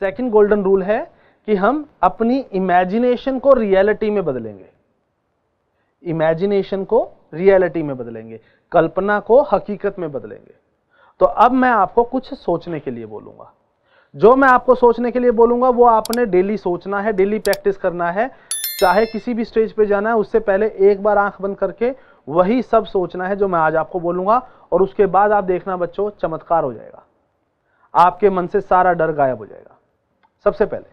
second golden rule है कि हम अपनी इमेजिनेशन को रियलिटी में बदलेंगे इमेजिनेशन को रियलिटी में बदलेंगे कल्पना को हकीकत में बदलेंगे तो अब मैं आपको कुछ सोचने के लिए बोलूंगा जो मैं आपको सोचने के लिए बोलूंगा वो आपने डेली सोचना है डेली प्रैक्टिस करना है चाहे किसी भी स्टेज पे जाना है उससे पहले एक बार आंख बंद करके वही सब सोचना है जो मैं आज आपको बोलूंगा और उसके बाद आप देखना बच्चों चमत्कार हो जाएगा आपके मन से सारा डर गायब हो जाएगा सबसे पहले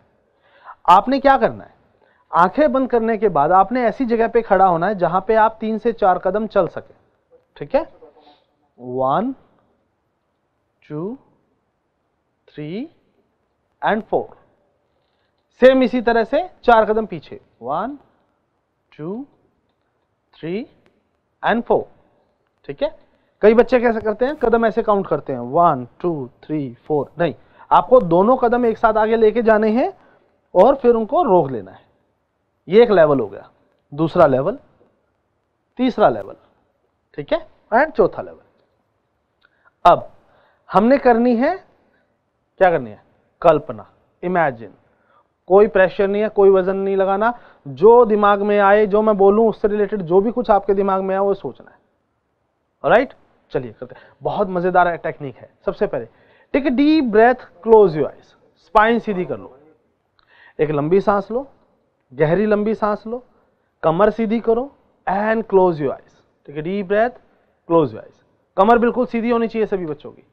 आपने क्या करना है आंखें बंद करने के बाद आपने ऐसी जगह पे खड़ा होना है जहां पे आप तीन से चार कदम चल सके ठीक है one two three and four same इसी तरह से चार कदम पीछे one two three and four ठीक है कई बच्चे कैसे करते हैं कदम ऐसे काउंट करते हैं वन टू थ्री फोर नहीं आपको दोनों कदम एक साथ आगे लेके जाने हैं और फिर उनको रोक लेना है ये एक लेवल हो गया दूसरा लेवल तीसरा लेवल ठीक है एंड चौथा लेवल अब हमने करनी है क्या करनी है कल्पना इमेजिन कोई प्रेशर नहीं है कोई वजन नहीं लगाना जो दिमाग में आए जो मैं बोलूं उससे रिलेटेड जो भी कुछ आपके दिमाग में आए वो सोचना है राइट चलिए करते हैं बहुत मजेदार टेक्निक है सबसे पहले take deep breath close your eyes spine सीधी कर लो एक लंबी सांस लो गहरी लंबी सांस लो कमर सीधी करो and close your eyes take deep breath close your eyes कमर बिल्कुल सीधी होनी चाहिए सभी बच्चों की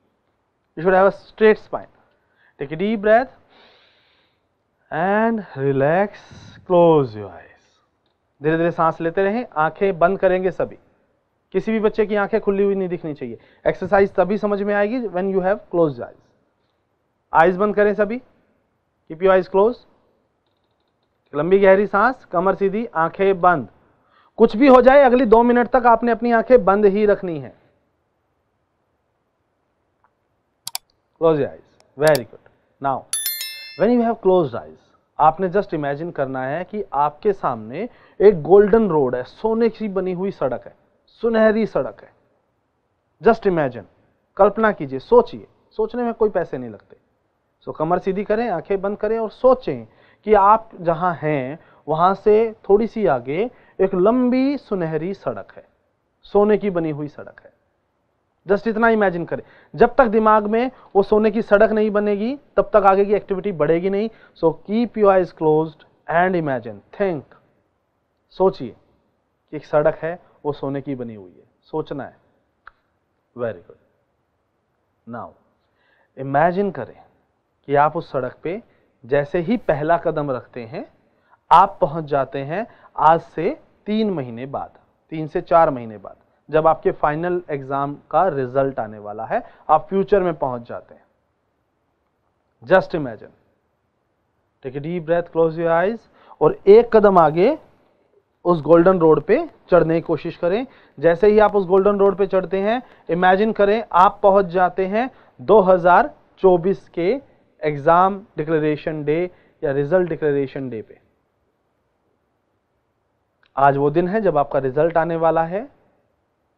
you should have a straight spine take a deep breath and relax close your eyes धीरे धीरे सांस लेते रहें आंखें बंद करेंगे सभी किसी भी बच्चे की आंखें खुली हुई नहीं दिखनी चाहिए एक्सरसाइज तभी समझ में आएगी when you have close eyes eyes बंद करें सभी कीप यू आइज क्लोज लंबी गहरी सांस कमर सीधी आंखें बंद कुछ भी हो जाए अगली दो मिनट तक आपने अपनी आंखें बंद ही रखनी है close eyes very good now when you have close eyes आपने जस्ट इमेजिन करना है कि आपके सामने एक गोल्डन रोड है सोने की बनी हुई सड़क है सुनहरी सड़क है जस्ट इमेजिन कल्पना कीजिए सोचिए सोचने में कोई पैसे नहीं लगते सो so, कमर सीधी करें आंखें बंद करें और सोचें कि आप जहां हैं वहां से थोड़ी सी आगे एक लंबी सुनहरी सड़क है सोने की बनी हुई सड़क है जस्ट इतना इमेजिन करें जब तक दिमाग में वो सोने की सड़क नहीं बनेगी तब तक आगे की एक्टिविटी बढ़ेगी नहीं so keep you eyes close and imagine think सोचिए कि एक सड़क है वो सोने की बनी हुई है सोचना है वेरी गुड नाउ इमेजिन करें कि आप उस सड़क पे जैसे ही पहला कदम रखते हैं आप पहुंच जाते हैं आज से तीन महीने बाद तीन से चार महीने बाद जब आपके फाइनल एग्जाम का रिजल्ट आने वाला है आप फ्यूचर में पहुंच जाते हैं just imagine take deep breath close your eyes और एक कदम आगे उस गोल्डन रोड पे चढ़ने की कोशिश करें जैसे ही आप उस गोल्डन रोड पे चढ़ते हैं इमेजिन करें आप पहुंच जाते हैं 2024 के एग्ज़ाम डिक्लेरेशन डे या रिज़ल्ट डिक्लेरेशन डे पे आज वो दिन है जब आपका रिज़ल्ट आने वाला है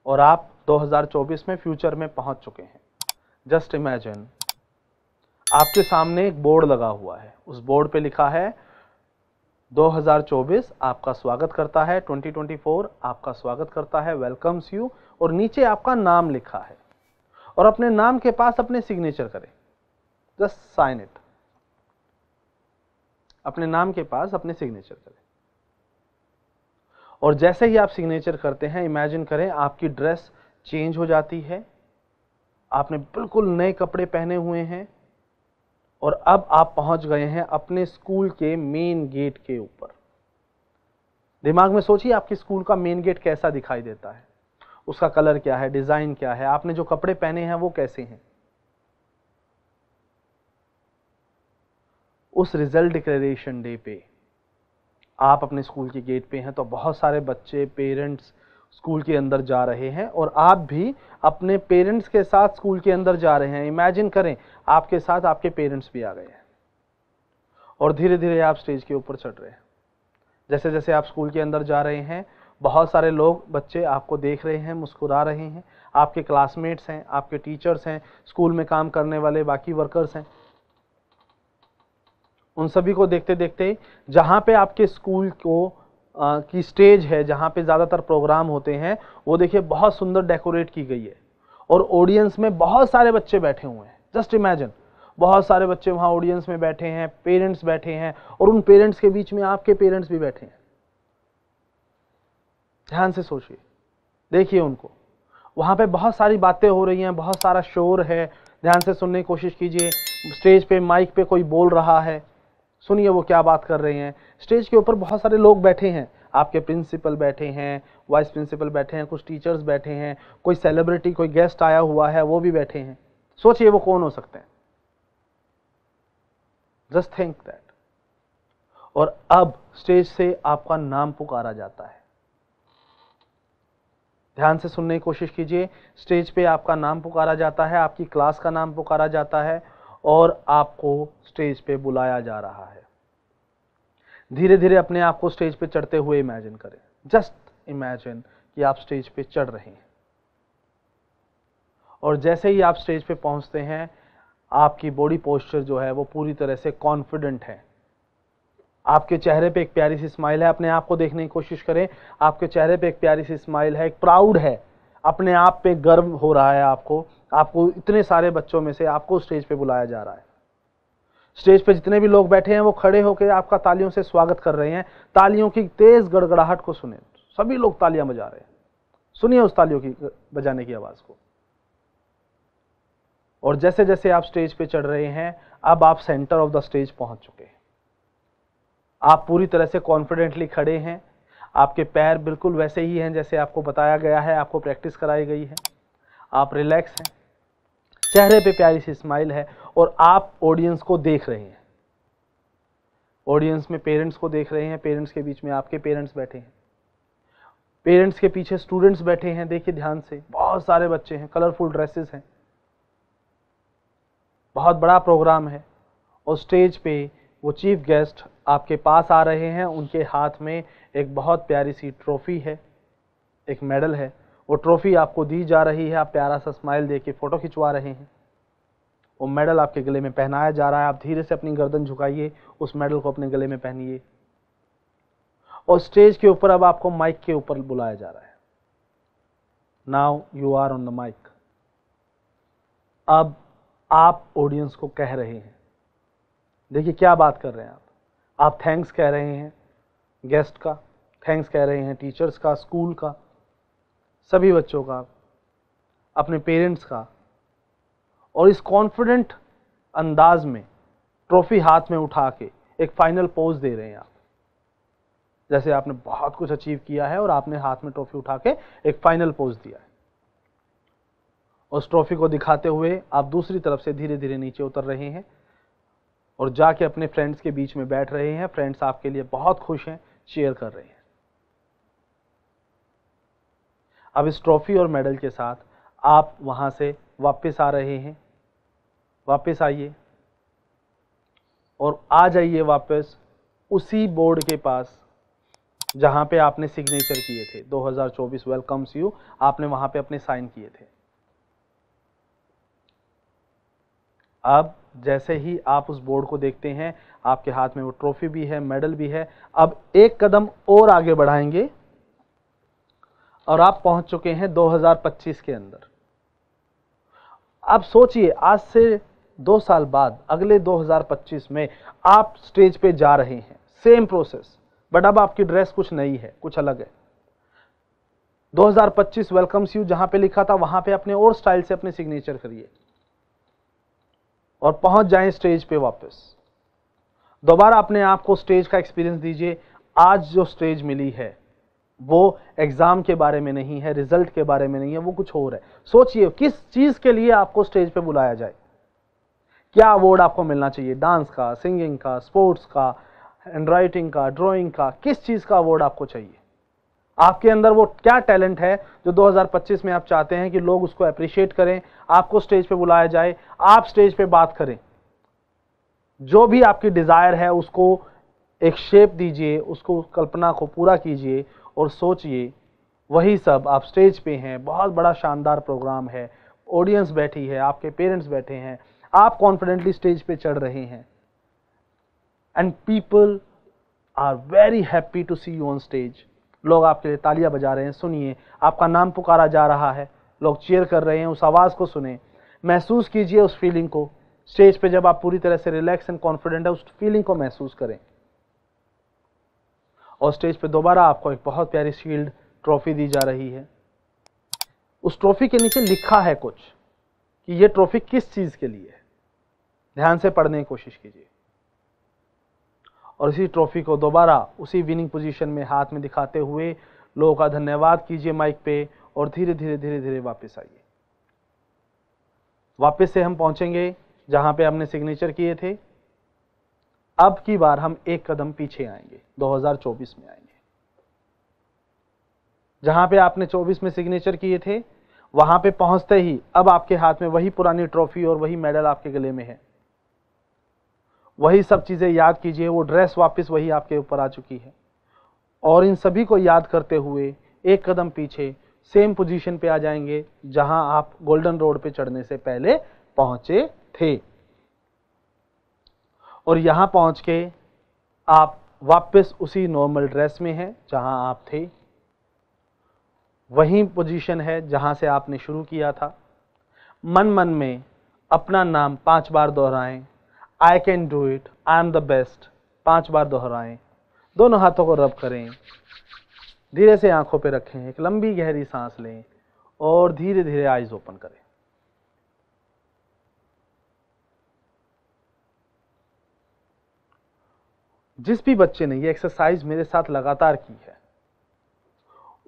और आप 2024 में फ्यूचर में पहुंच चुके हैं जस्ट इमेजिन आपके सामने एक बोर्ड लगा हुआ है उस बोर्ड पे लिखा है 2024 आपका स्वागत करता है 2024 आपका स्वागत करता है वेलकम्स यू और नीचे आपका नाम लिखा है और अपने नाम के पास अपने सिग्नेचर करें जस्ट साइन इट अपने नाम के पास अपने सिग्नेचर करें और जैसे ही आप सिग्नेचर करते हैं इमेजिन करें आपकी ड्रेस चेंज हो जाती है आपने बिल्कुल नए कपड़े पहने हुए हैं और अब आप पहुंच गए हैं अपने स्कूल के मेन गेट के ऊपर दिमाग में सोचिए आपके स्कूल का मेन गेट कैसा दिखाई देता है उसका कलर क्या है डिजाइन क्या है आपने जो कपड़े पहने हैं वो कैसे हैं उस रिजल्ट डिक्लेरेशन डे पे आप अपने स्कूल के गेट पे हैं तो बहुत सारे बच्चे पेरेंट्स स्कूल के अंदर जा रहे हैं और आप भी अपने पेरेंट्स के साथ स्कूल के अंदर जा रहे हैं इमेजिन करें आपके साथ आपके पेरेंट्स भी आ गए हैं और धीरे धीरे आप स्टेज के ऊपर चढ़ रहे हैं जैसे जैसे आप स्कूल के अंदर जा रहे हैं बहुत सारे लोग बच्चे आपको देख रहे हैं मुस्कुरा रहे हैं आपके क्लासमेट्स हैं आपके टीचर्स हैं स्कूल में काम करने वाले बाकी वर्कर्स हैं उन सभी को देखते देखते जहाँ पे आपके स्कूल को की स्टेज है जहाँ पे ज़्यादातर प्रोग्राम होते हैं वो देखिए बहुत सुंदर डेकोरेट की गई है और ऑडियंस में बहुत सारे बच्चे बैठे हुए हैं जस्ट इमेजिन बहुत सारे बच्चे वहाँ ऑडियंस में बैठे हैं पेरेंट्स बैठे हैं और उन पेरेंट्स के बीच में आपके पेरेंट्स भी बैठे हैं ध्यान से सोचिए देखिए उनको वहाँ पे बहुत सारी बातें हो रही हैं बहुत सारा शोर है ध्यान से सुनने की कोशिश कीजिए स्टेज पे माइक पे कोई बोल रहा है सुनिए वो क्या बात कर रहे हैं स्टेज के ऊपर बहुत सारे लोग बैठे हैं आपके प्रिंसिपल बैठे हैं वाइस प्रिंसिपल बैठे हैं कुछ टीचर्स बैठे हैं कोई सेलिब्रिटी कोई गेस्ट आया हुआ है वो भी बैठे हैं सोचिए वो कौन हो सकते हैं जस्ट थिंक दैट और अब स्टेज से आपका नाम पुकारा जाता है ध्यान से सुनने की कोशिश कीजिए स्टेज पे आपका नाम पुकारा जाता है आपकी क्लास का नाम पुकारा जाता है और आपको स्टेज पे बुलाया जा रहा है धीरे धीरे अपने आप को स्टेज पे चढ़ते हुए इमेजिन करें जस्ट इमेजिन कि आप स्टेज पे चढ़ रहे हैं और जैसे ही आप स्टेज पे पहुंचते हैं आपकी बॉडी पोस्चर जो है वो पूरी तरह से कॉन्फिडेंट है आपके चेहरे पे एक प्यारी सी स्माइल है अपने आप को देखने की कोशिश करें आपके चेहरे पे एक प्यारी सी स्माइल है एक प्राउड है अपने आप पे गर्व हो रहा है आपको आपको इतने सारे बच्चों में से आपको स्टेज पे बुलाया जा रहा है स्टेज पे जितने भी लोग बैठे हैं वो खड़े होकर आपका तालियों से स्वागत कर रहे हैं तालियों की तेज गड़गड़ाहट को सुने सभी लोग तालियां बजा रहे हैं सुनिए उस तालियों की बजाने की आवाज़ को और जैसे जैसे आप स्टेज पे चढ़ रहे हैं अब आप सेंटर ऑफ द स्टेज पहुंच चुके हैं आप पूरी तरह से कॉन्फिडेंटली खड़े हैं आपके पैर बिल्कुल वैसे ही हैं जैसे आपको बताया गया है आपको प्रैक्टिस कराई गई है आप रिलैक्स हैं चेहरे पे प्यारी सी स्माइल है और आप ऑडियंस को देख रहे हैं ऑडियंस में पेरेंट्स को देख रहे हैं पेरेंट्स के बीच में आपके पेरेंट्स बैठे हैं पेरेंट्स के पीछे स्टूडेंट्स बैठे हैं देखिए ध्यान से बहुत सारे बच्चे हैं कलरफुल ड्रेसेस हैं बहुत बड़ा प्रोग्राम है और स्टेज पे वो चीफ गेस्ट आपके पास आ रहे हैं उनके हाथ में एक बहुत प्यारी सी ट्रॉफी है एक मेडल है वो ट्रॉफ़ी आपको दी जा रही है आप प्यारा सा स्माइल दे के फ़ोटो खिंचवा रहे हैं वो मेडल आपके गले में पहनाया जा रहा है आप धीरे से अपनी गर्दन झुकाइए उस मेडल को अपने गले में पहनिए और स्टेज के ऊपर अब आपको माइक के ऊपर बुलाया जा रहा है now you are on the mike अब आप ऑडियंस को कह रहे हैं देखिए क्या बात कर रहे हैं आप आप थैंक्स कह रहे हैं गेस्ट का थैंक्स कह रहे हैं टीचर्स का स्कूल का सभी बच्चों का अपने पेरेंट्स का और इस कॉन्फिडेंट अंदाज में ट्रॉफी हाथ में उठा के एक फाइनल पोज दे रहे हैं आप जैसे आपने बहुत कुछ अचीव किया है और आपने हाथ में ट्रॉफी उठा के एक फाइनल पोज दिया है उस ट्रॉफी को दिखाते हुए आप दूसरी तरफ से धीरे धीरे नीचे उतर रहे हैं और जाके अपने फ्रेंड्स के बीच में बैठ रहे हैं फ्रेंड्स आपके लिए बहुत खुश हैं चेयर कर रहे हैं अब इस ट्रॉफ़ी और मेडल के साथ आप वहाँ से वापस आ रहे हैं वापस आइए और आ जाइए वापस उसी बोर्ड के पास जहाँ पे आपने सिग्नेचर किए थे 2024 वेलकम्स यू आपने वहाँ पे अपने साइन किए थे अब जैसे ही आप उस बोर्ड को देखते हैं आपके हाथ में वो ट्रॉफी भी है मेडल भी है अब एक कदम और आगे बढ़ाएंगे और आप पहुंच चुके हैं 2025 के अंदर आप सोचिए आज से दो साल बाद अगले 2025 में आप स्टेज पे जा रहे हैं सेम प्रोसेस बट अब आपकी ड्रेस कुछ नई है कुछ अलग है 2025 वेलकम्स यू जहां पे लिखा था वहां पे अपने और स्टाइल से अपने सिग्नेचर करिए और पहुंच जाएं स्टेज पे वापस दोबारा अपने आप को स्टेज का एक्सपीरियंस दीजिए आज जो स्टेज मिली है वो एग्ज़ाम के बारे में नहीं है रिजल्ट के बारे में नहीं है वो कुछ और है सोचिए किस चीज़ के लिए आपको स्टेज पे बुलाया जाए क्या अवार्ड आपको मिलना चाहिए डांस का सिंगिंग का स्पोर्ट्स का हैंड राइटिंग का ड्राइंग का किस चीज़ का अवार्ड आपको चाहिए आपके अंदर वो क्या टैलेंट है जो 2025 में आप चाहते हैं कि लोग उसको अप्रिशिएट करें आपको स्टेज पे बुलाया जाए आप स्टेज पे बात करें जो भी आपकी डिज़ायर है उसको एक शेप दीजिए उसको कल्पना को पूरा कीजिए और सोचिए वही सब आप स्टेज पे हैं बहुत बड़ा शानदार प्रोग्राम है ऑडियंस बैठी है आपके पेरेंट्स बैठे हैं आप कॉन्फिडेंटली स्टेज पे चढ़ रहे हैं and people are very happy to see you on stage लोग आपके लिए तालियां बजा रहे हैं सुनिए आपका नाम पुकारा जा रहा है लोग चेयर कर रहे हैं उस आवाज़ को सुने महसूस कीजिए उस फीलिंग को स्टेज पे जब आप पूरी तरह से रिलैक्स एंड कॉन्फिडेंट है उस फीलिंग को महसूस करें और स्टेज पे दोबारा आपको एक बहुत प्यारी शील्ड ट्रॉफी दी जा रही है उस ट्रॉफी के नीचे लिखा है कुछ कि ये ट्रॉफी किस चीज़ के लिए है ध्यान से पढ़ने की कोशिश कीजिए और इसी ट्रॉफी को दोबारा उसी विनिंग पोजीशन में हाथ में दिखाते हुए लोगों का धन्यवाद कीजिए माइक पे और धीरे धीरे धीरे धीरे वापस आइए वापस से हम पहुंचेंगे जहां पे हमने सिग्नेचर किए थे अब की बार हम एक कदम पीछे आएंगे 2024 में आएंगे जहां पे आपने 24 में सिग्नेचर किए थे वहां पे पहुंचते ही अब आपके हाथ में वही पुरानी ट्रॉफी और वही मेडल आपके गले में है वही सब चीज़ें याद कीजिए वो ड्रेस वापस वही आपके ऊपर आ चुकी है और इन सभी को याद करते हुए एक कदम पीछे सेम पोजीशन पे आ जाएंगे जहां आप गोल्डन रोड पे चढ़ने से पहले पहुंचे थे और यहाँ पहुँच के आप वापस उसी नॉर्मल ड्रेस में हैं जहाँ आप थे वही पोजीशन है जहाँ से आपने शुरू किया था मन मन में अपना नाम पांच बार दोहराएं I can do it I am the best पांच बार दोहराएं दोनों हाथों को रब करें धीरे से आंखों पे रखें एक लंबी गहरी सांस लें और धीरे धीरे आइज़ ओपन करें जिस भी बच्चे ने ये एक्सरसाइज मेरे साथ लगातार की है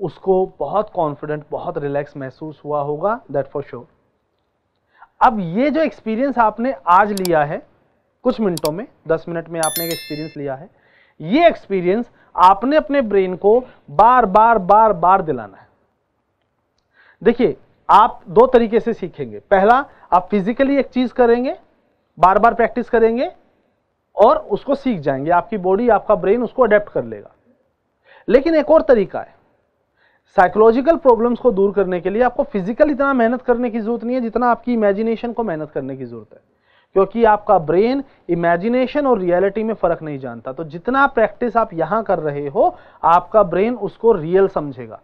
उसको बहुत कॉन्फिडेंट बहुत रिलैक्स महसूस हुआ होगा दैट फॉर श्योर अब ये जो एक्सपीरियंस आपने आज लिया है कुछ मिनटों में दस मिनट में आपने एक एक्सपीरियंस लिया है ये एक्सपीरियंस आपने अपने ब्रेन को बार बार बार बार दिलाना है देखिए आप दो तरीके से सीखेंगे पहला आप फिजिकली एक चीज करेंगे बार बार प्रैक्टिस करेंगे और उसको सीख जाएंगे आपकी बॉडी आपका ब्रेन उसको अडेप्ट कर लेगा लेकिन एक और तरीका है साइकोलॉजिकल प्रॉब्लम्स को दूर करने के लिए आपको फिजिकल इतना मेहनत करने की जरूरत नहीं है जितना आपकी इमेजिनेशन को मेहनत करने की जरूरत है क्योंकि आपका ब्रेन इमेजिनेशन और रियलिटी में फ़र्क नहीं जानता तो जितना प्रैक्टिस आप यहां कर रहे हो आपका ब्रेन उसको रियल समझेगा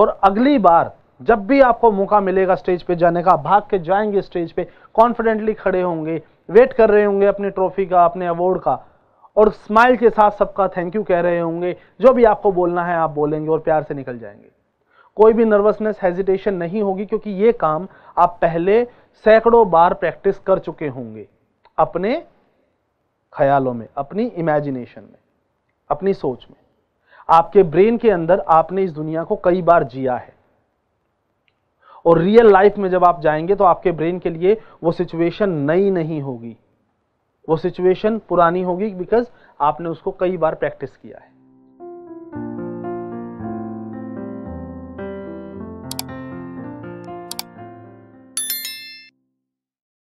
और अगली बार जब भी आपको मौका मिलेगा स्टेज पे जाने का भाग के जाएंगे स्टेज पे कॉन्फिडेंटली खड़े होंगे वेट कर रहे होंगे अपने ट्रॉफी का अपने अवार्ड का और स्माइल के साथ सबका थैंक यू कह रहे होंगे जो भी आपको बोलना है आप बोलेंगे और प्यार से निकल जाएंगे कोई भी नर्वसनेस हेजिटेशन नहीं होगी क्योंकि ये काम आप पहले सैकड़ों बार प्रैक्टिस कर चुके होंगे अपने ख्यालों में अपनी इमेजिनेशन में अपनी सोच में आपके ब्रेन के अंदर आपने इस दुनिया को कई बार जिया है और रियल लाइफ में जब आप जाएंगे तो आपके ब्रेन के लिए वो सिचुएशन नई नहीं होगी वो सिचुएशन पुरानी होगी बिकॉज आपने उसको कई बार प्रैक्टिस किया है